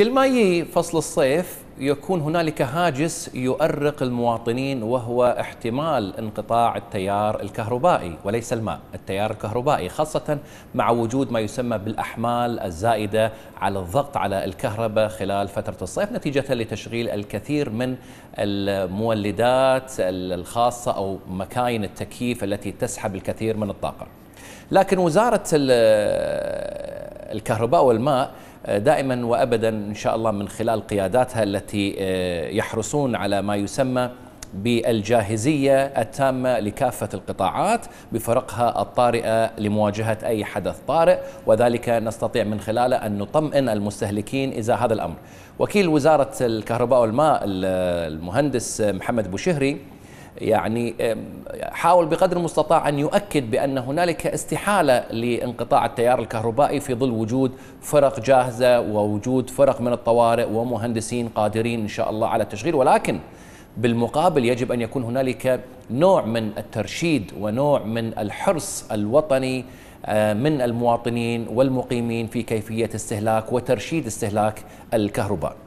كل ما يجي فصل الصيف يكون هنالك هاجس يؤرق المواطنين وهو احتمال انقطاع التيار الكهربائي وليس الماء، التيار الكهربائي خاصة مع وجود ما يسمى بالأحمال الزائدة على الضغط على الكهرباء خلال فترة الصيف نتيجة لتشغيل الكثير من المولدات الخاصة أو مكاين التكييف التي تسحب الكثير من الطاقة. لكن وزارة الكهرباء والماء دائما وابدا ان شاء الله من خلال قياداتها التي آه، يحرصون على ما يسمى بالجاهزيه التامه لكافه القطاعات بفرقها الطارئه لمواجهه اي حدث طارئ وذلك نستطيع من خلاله ان نطمئن المستهلكين اذا هذا الامر. وكيل وزاره الكهرباء والماء المهندس محمد بوشهري يعني حاول بقدر المستطاع ان يؤكد بان هنالك استحاله لانقطاع التيار الكهربائي في ظل وجود فرق جاهزه ووجود فرق من الطوارئ ومهندسين قادرين ان شاء الله على التشغيل ولكن بالمقابل يجب ان يكون هنالك نوع من الترشيد ونوع من الحرص الوطني أه، من المواطنين والمقيمين في كيفيه استهلاك وترشيد استهلاك الكهرباء